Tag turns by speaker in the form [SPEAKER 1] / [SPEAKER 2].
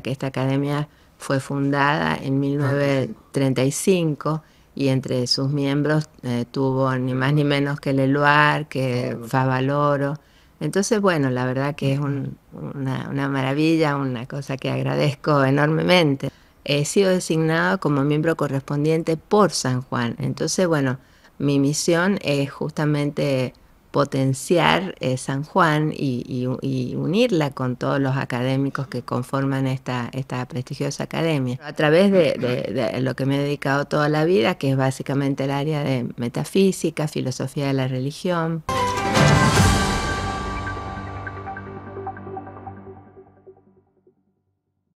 [SPEAKER 1] que esta academia fue fundada en 1935 y entre sus miembros eh, tuvo ni más ni menos que Leluar, que Favaloro. Entonces, bueno, la verdad que es una, maravilla, una cosa que agradezco enormemente. He sido designado como miembro correspondiente por San Juan. Entonces, bueno, mi misión es justamente potenciar eh, San Juan y, unirla con todos los académicos que conforman esta, esta prestigiosa academia. A través de, de, lo que me he dedicado toda la vida, que es básicamente el área de metafísica, filosofía de la religión.